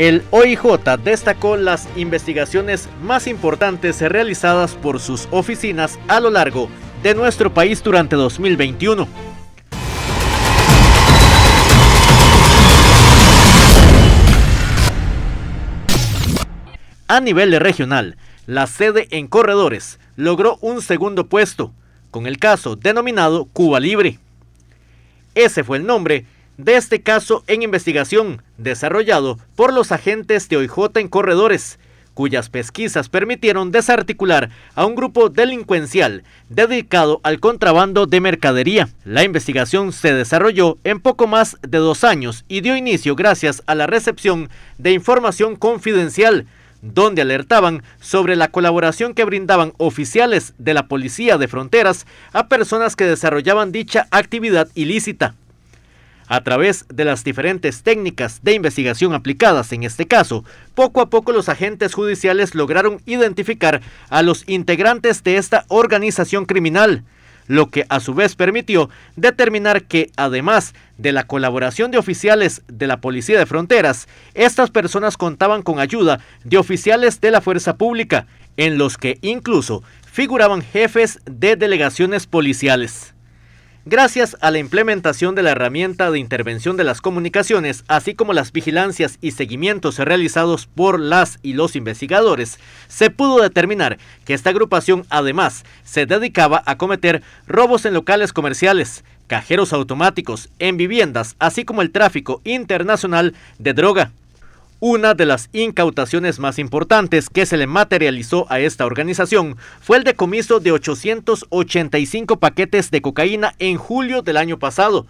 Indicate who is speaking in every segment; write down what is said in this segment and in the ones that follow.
Speaker 1: El OIJ destacó las investigaciones más importantes realizadas por sus oficinas a lo largo de nuestro país durante 2021. A nivel regional, la sede en corredores logró un segundo puesto, con el caso denominado Cuba Libre. Ese fue el nombre de este caso en investigación desarrollado por los agentes de OIJ en corredores, cuyas pesquisas permitieron desarticular a un grupo delincuencial dedicado al contrabando de mercadería. La investigación se desarrolló en poco más de dos años y dio inicio gracias a la recepción de información confidencial donde alertaban sobre la colaboración que brindaban oficiales de la Policía de Fronteras a personas que desarrollaban dicha actividad ilícita. A través de las diferentes técnicas de investigación aplicadas en este caso, poco a poco los agentes judiciales lograron identificar a los integrantes de esta organización criminal lo que a su vez permitió determinar que, además de la colaboración de oficiales de la Policía de Fronteras, estas personas contaban con ayuda de oficiales de la Fuerza Pública, en los que incluso figuraban jefes de delegaciones policiales. Gracias a la implementación de la herramienta de intervención de las comunicaciones, así como las vigilancias y seguimientos realizados por las y los investigadores, se pudo determinar que esta agrupación además se dedicaba a cometer robos en locales comerciales, cajeros automáticos, en viviendas, así como el tráfico internacional de droga. Una de las incautaciones más importantes que se le materializó a esta organización fue el decomiso de 885 paquetes de cocaína en julio del año pasado,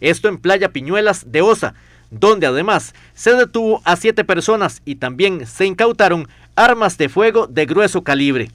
Speaker 1: esto en Playa Piñuelas de Osa, donde además se detuvo a siete personas y también se incautaron armas de fuego de grueso calibre.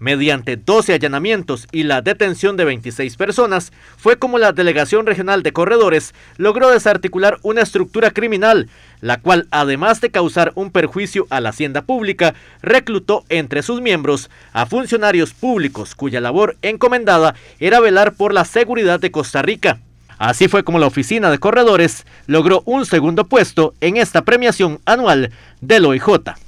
Speaker 1: Mediante 12 allanamientos y la detención de 26 personas, fue como la Delegación Regional de Corredores logró desarticular una estructura criminal, la cual, además de causar un perjuicio a la hacienda pública, reclutó entre sus miembros a funcionarios públicos cuya labor encomendada era velar por la seguridad de Costa Rica. Así fue como la Oficina de Corredores logró un segundo puesto en esta premiación anual del OIJ.